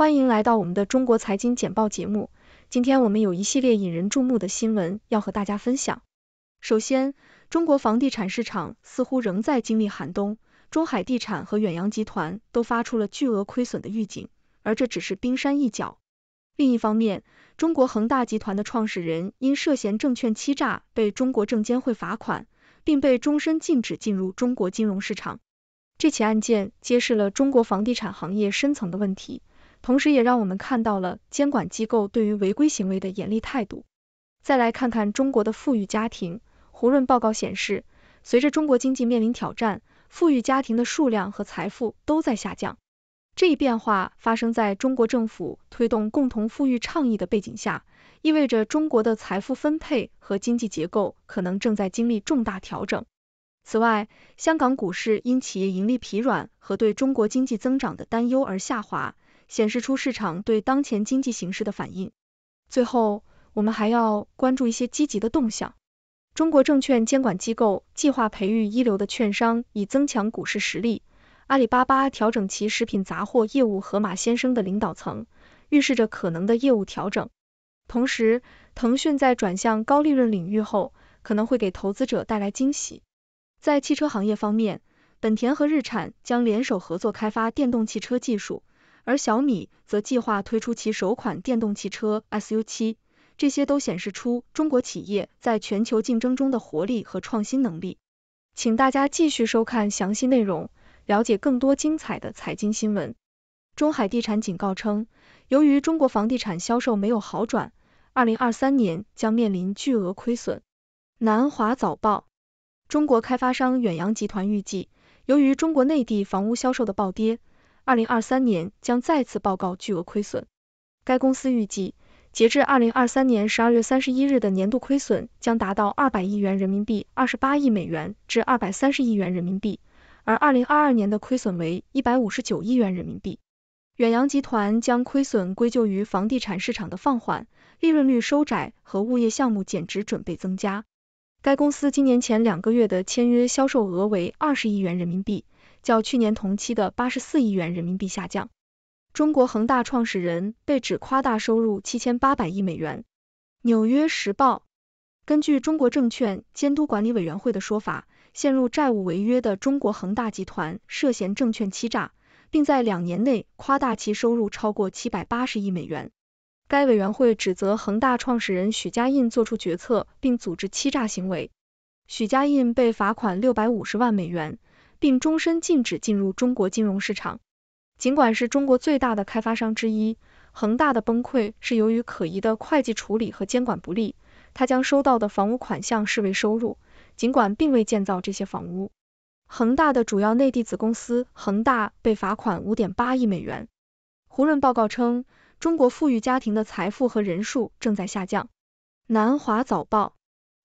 欢迎来到我们的中国财经简报节目，今天我们有一系列引人注目的新闻要和大家分享。首先，中国房地产市场似乎仍在经历寒冬，中海地产和远洋集团都发出了巨额亏损的预警，而这只是冰山一角。另一方面，中国恒大集团的创始人因涉嫌证券欺诈被中国证监会罚款，并被终身禁止进入中国金融市场。这起案件揭示了中国房地产行业深层的问题。同时，也让我们看到了监管机构对于违规行为的严厉态度。再来看看中国的富裕家庭，胡润报告显示，随着中国经济面临挑战，富裕家庭的数量和财富都在下降。这一变化发生在中国政府推动共同富裕倡议的背景下，意味着中国的财富分配和经济结构可能正在经历重大调整。此外，香港股市因企业盈利疲软和对中国经济增长的担忧而下滑。显示出市场对当前经济形势的反应。最后，我们还要关注一些积极的动向。中国证券监管机构计划培育一流的券商，以增强股市实力。阿里巴巴调整其食品杂货业务盒马鲜生的领导层，预示着可能的业务调整。同时，腾讯在转向高利润领域后，可能会给投资者带来惊喜。在汽车行业方面，本田和日产将联手合作开发电动汽车技术。而小米则计划推出其首款电动汽车 s u 7这些都显示出中国企业在全球竞争中的活力和创新能力。请大家继续收看详细内容，了解更多精彩的财经新闻。中海地产警告称，由于中国房地产销售没有好转，二零二三年将面临巨额亏损。南华早报：中国开发商远洋集团预计，由于中国内地房屋销售的暴跌。二零二三年将再次报告巨额亏损。该公司预计，截至二零二三年十二月三十一日的年度亏损将达到二百亿元人民币二十八亿美元至二百三十亿元人民币，而二零二二年的亏损为一百五十九亿元人民币。远洋集团将亏损归咎于房地产市场的放缓、利润率收窄和物业项目减值准备增加。该公司今年前两个月的签约销售额为二十亿元人民币。较去年同期的八十四亿元人民币下降。中国恒大创始人被指夸大收入七千八百亿美元。纽约时报根据中国证券监督管理委员会的说法，陷入债务违约的中国恒大集团涉嫌证券欺诈，并在两年内夸大其收入超过七百八十亿美元。该委员会指责恒大创始人许家印做出决策并组织欺诈行为。许家印被罚款六百五十万美元。并终身禁止进入中国金融市场。尽管是中国最大的开发商之一，恒大的崩溃是由于可疑的会计处理和监管不力。他将收到的房屋款项视为收入，尽管并未建造这些房屋。恒大的主要内地子公司恒大被罚款五点八亿美元。胡润报告称，中国富裕家庭的财富和人数正在下降。南华早报：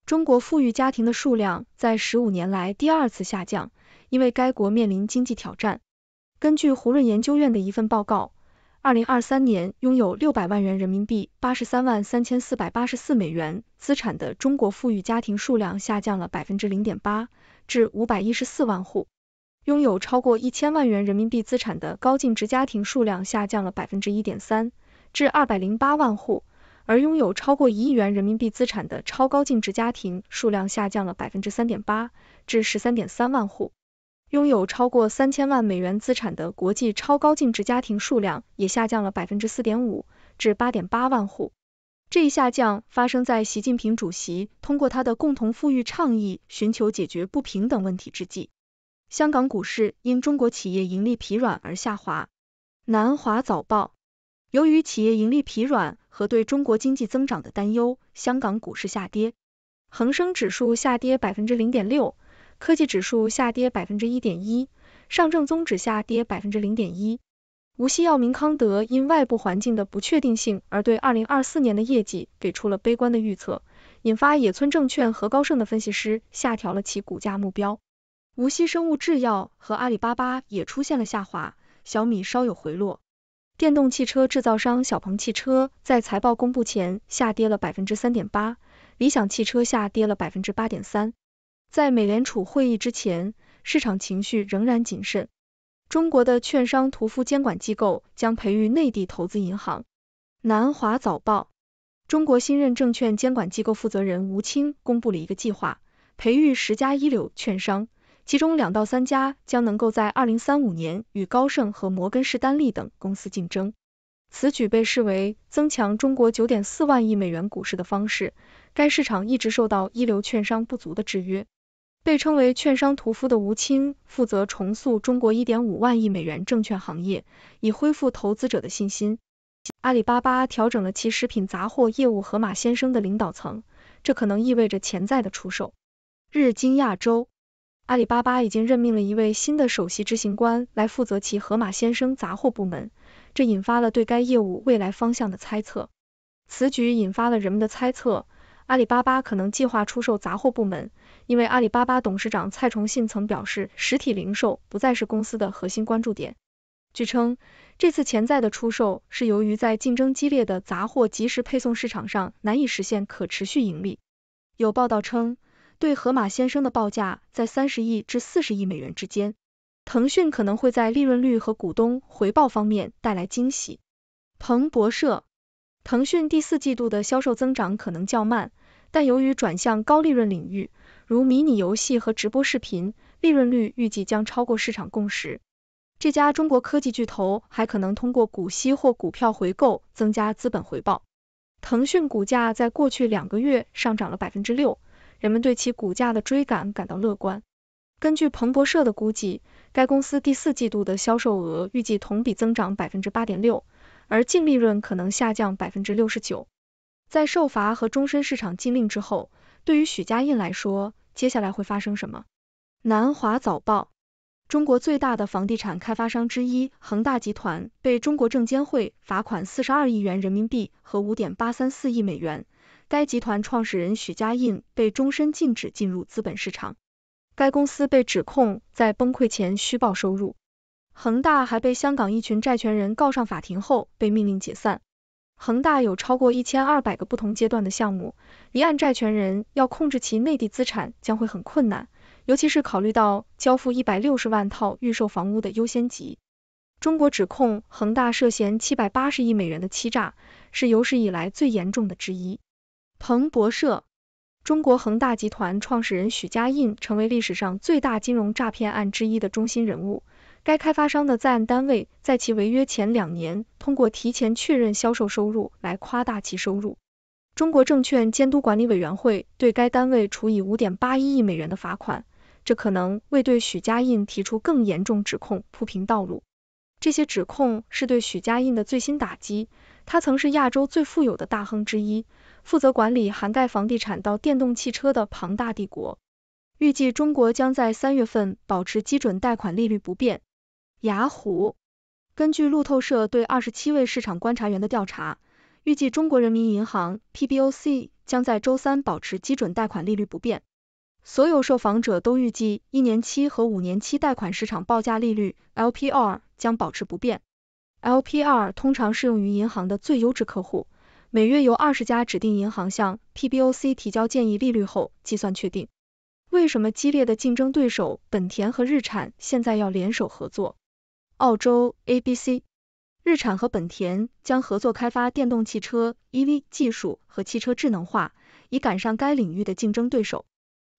中国富裕家庭的数量在十五年来第二次下降。因为该国面临经济挑战，根据胡润研究院的一份报告，二零二三年拥有六百万元人民币八十三万三千四百八十四美元资产的中国富裕家庭数量下降了百分之零点八，至五百一十四万户；拥有超过一千万元人民币资产的高净值家庭数量下降了百分之一点三，至二百零八万户；而拥有超过一亿元人民币资产的超高净值家庭数量下降了百分之三点八，至十三点三万户。拥有超过三千万美元资产的国际超高净值家庭数量也下降了百分之四点五，至八点八万户。这一下降发生在习近平主席通过他的共同富裕倡议寻求解决不平等问题之际。香港股市因中国企业盈利疲软而下滑。南华早报：由于企业盈利疲软和对中国经济增长的担忧，香港股市下跌，恒生指数下跌百分之零点六。科技指数下跌百分之一点一，上证综指下跌百分之零点一。无锡药明康德因外部环境的不确定性而对二零二四年的业绩给出了悲观的预测，引发野村证券和高盛的分析师下调了其股价目标。无锡生物制药和阿里巴巴也出现了下滑，小米稍有回落。电动汽车制造商小鹏汽车在财报公布前下跌了百分之三点八，理想汽车下跌了百分之八点三。在美联储会议之前，市场情绪仍然谨慎。中国的券商屠夫监管机构将培育内地投资银行。南华早报，中国新任证券监管机构负责人吴清公布了一个计划，培育十家一流券商，其中两到三家将能够在二零三五年与高盛和摩根士丹利等公司竞争。此举被视为增强中国九点四万亿美元股市的方式。该市场一直受到一流券商不足的制约。被称为“券商屠夫”的吴清负责重塑中国一点五万亿美元证券行业，以恢复投资者的信心。阿里巴巴调整了其食品杂货业务盒马先生的领导层，这可能意味着潜在的出售。日经亚洲，阿里巴巴已经任命了一位新的首席执行官来负责其盒马先生杂货部门，这引发了对该业务未来方向的猜测。此举引发了人们的猜测，阿里巴巴可能计划出售杂货部门。因为阿里巴巴董事长蔡崇信曾表示，实体零售不再是公司的核心关注点。据称，这次潜在的出售是由于在竞争激烈的杂货即时配送市场上难以实现可持续盈利。有报道称，对盒马鲜生的报价在三十亿至四十亿美元之间。腾讯可能会在利润率和股东回报方面带来惊喜。彭博社，腾讯第四季度的销售增长可能较慢，但由于转向高利润领域。如迷你游戏和直播视频，利润率预计将超过市场共识。这家中国科技巨头还可能通过股息或股票回购增加资本回报。腾讯股价在过去两个月上涨了百分之六，人们对其股价的追赶感到乐观。根据彭博社的估计，该公司第四季度的销售额预计同比增长百分之八点六，而净利润可能下降百分之六十九。在受罚和终身市场禁令之后，对于许家印来说，接下来会发生什么？南华早报：中国最大的房地产开发商之一恒大集团被中国证监会罚款四十二亿元人民币和五点八三四亿美元，该集团创始人许家印被终身禁止进入资本市场。该公司被指控在崩溃前虚报收入，恒大还被香港一群债权人告上法庭后被命令解散。恒大有超过一千二百个不同阶段的项目，离岸债权人要控制其内地资产将会很困难，尤其是考虑到交付一百六十万套预售房屋的优先级。中国指控恒大涉嫌七百八十亿美元的欺诈，是有史以来最严重的之一。彭博社，中国恒大集团创始人许家印成为历史上最大金融诈骗案之一的中心人物。该开发商的在案单位在其违约前两年，通过提前确认销售收入来夸大其收入。中国证券监督管理委员会对该单位处以五点八一亿美元的罚款，这可能为对许家印提出更严重指控铺平道路。这些指控是对许家印的最新打击，他曾是亚洲最富有的大亨之一，负责管理涵盖房地产到电动汽车的庞大帝国。预计中国将在三月份保持基准贷款利率不变。雅虎根据路透社对二十七位市场观察员的调查，预计中国人民银行 （PBOC） 将在周三保持基准贷款利率不变。所有受访者都预计一年期和五年期贷款市场报价利率 （LPR） 将保持不变。LPR 通常适用于银行的最优质客户，每月由二十家指定银行向 PBOC 提交建议利率后计算确定。为什么激烈的竞争对手本田和日产现在要联手合作？澳洲 ABC：日产和本田将合作开发电动汽车 EV 技术和汽车智能化，以赶上该领域的竞争对手。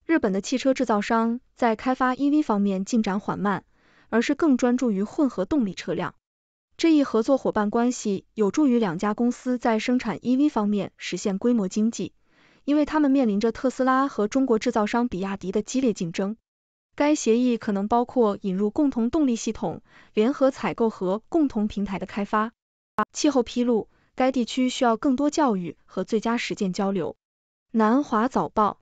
日本的汽车制造商在开发 EV 方面进展缓慢，而是更专注于混合动力车辆。这一合作伙伴关系有助于两家公司在生产 EV 方面实现规模经济，因为他们面临着特斯拉和中国制造商比亚迪的激烈竞争。该协议可能包括引入共同动力系统、联合采购和共同平台的开发。气候披露，该地区需要更多教育和最佳实践交流。南华早报，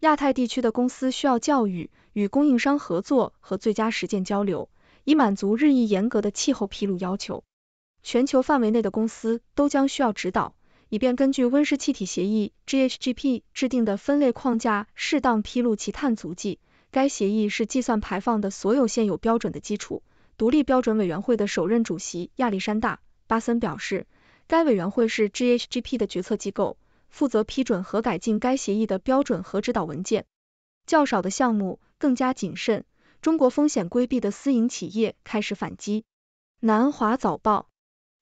亚太地区的公司需要教育、与供应商合作和最佳实践交流，以满足日益严格的气候披露要求。全球范围内的公司都将需要指导，以便根据温室气体协议 （GHGP） 制定的分类框架，适当披露其碳足迹。该协议是计算排放的所有现有标准的基础。独立标准委员会的首任主席亚历山大·巴森表示，该委员会是 GHGP 的决策机构，负责批准和改进该协议的标准和指导文件。较少的项目更加谨慎。中国风险规避的私营企业开始反击。南华早报：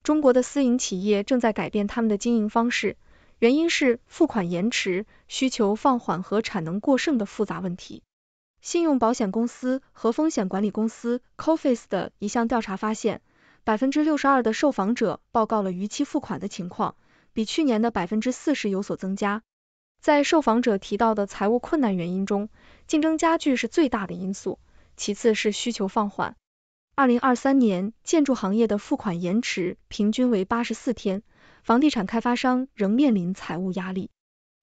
中国的私营企业正在改变他们的经营方式，原因是付款延迟、需求放缓和产能过剩的复杂问题。信用保险公司和风险管理公司 Coface 的一项调查发现，百分之六十二的受访者报告了逾期付款的情况，比去年的百分之四十有所增加。在受访者提到的财务困难原因中，竞争加剧是最大的因素，其次是需求放缓。二零二三年建筑行业的付款延迟平均为八十四天，房地产开发商仍面临财务压力。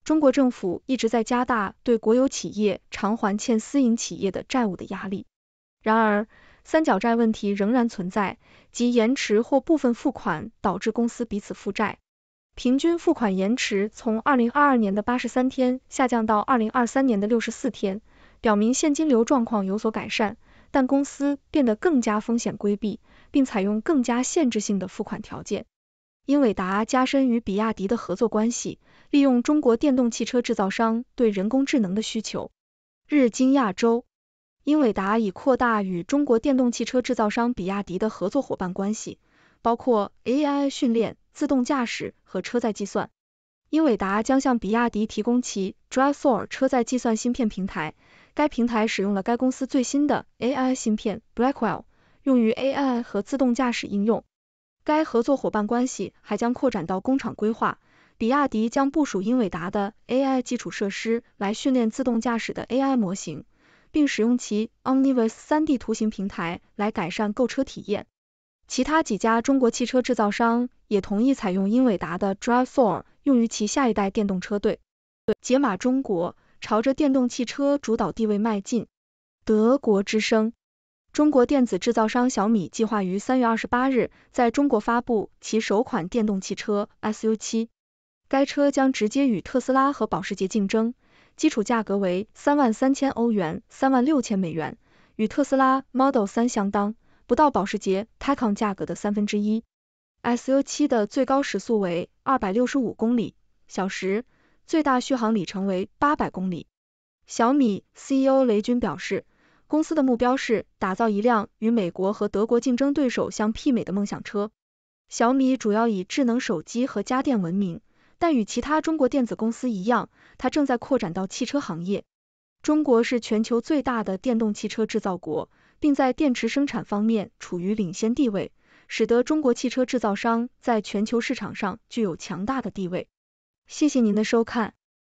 中国政府一直在加大对国有企业偿还欠私营企业的债务的压力。然而，三角债问题仍然存在，即延迟或部分付款导致公司彼此负债。平均付款延迟从2022年的83天下降到2023年的64天，表明现金流状况有所改善，但公司变得更加风险规避，并采用更加限制性的付款条件。英伟达加深与比亚迪的合作关系，利用中国电动汽车制造商对人工智能的需求。日经亚洲，英伟达已扩大与中国电动汽车制造商比亚迪的合作伙伴关系，包括 AI 训练、自动驾驶和车载计算。英伟达将向比亚迪提供其 Drive4 车载计算芯片平台，该平台使用了该公司最新的 AI 芯片 Blackwell，用于 AI 和自动驾驶应用。该合作伙伴关系还将扩展到工厂规划，比亚迪将部署英伟达的 AI 基础设施来训练自动驾驶的 AI 模型，并使用其 Omniverse 三 D 图形平台来改善购车体验。其他几家中国汽车制造商也同意采用英伟达的 Drive for 用于其下一代电动车队。解码中国，朝着电动汽车主导地位迈进。德国之声。中国电子制造商小米计划于三月二十八日在中国发布其首款电动汽车 SU7，该车将直接与特斯拉和保时捷竞争，基础价格为三万三千欧元，三万六千美元，与特斯拉 Model 3相当，不到保时捷 Taycan 价格的三分之一。SU7 的最高时速为二百六十五公里小时，最大续航里程为八百公里。小米 CEO 雷军表示。公司的目标是打造一辆与美国和德国竞争对手相媲美的梦想车。小米主要以智能手机和家电闻名，但与其他中国电子公司一样，它正在扩展到汽车行业。中国是全球最大的电动汽车制造国，并在电池生产方面处于领先地位，使得中国汽车制造商在全球市场上具有强大的地位。谢谢您的收看。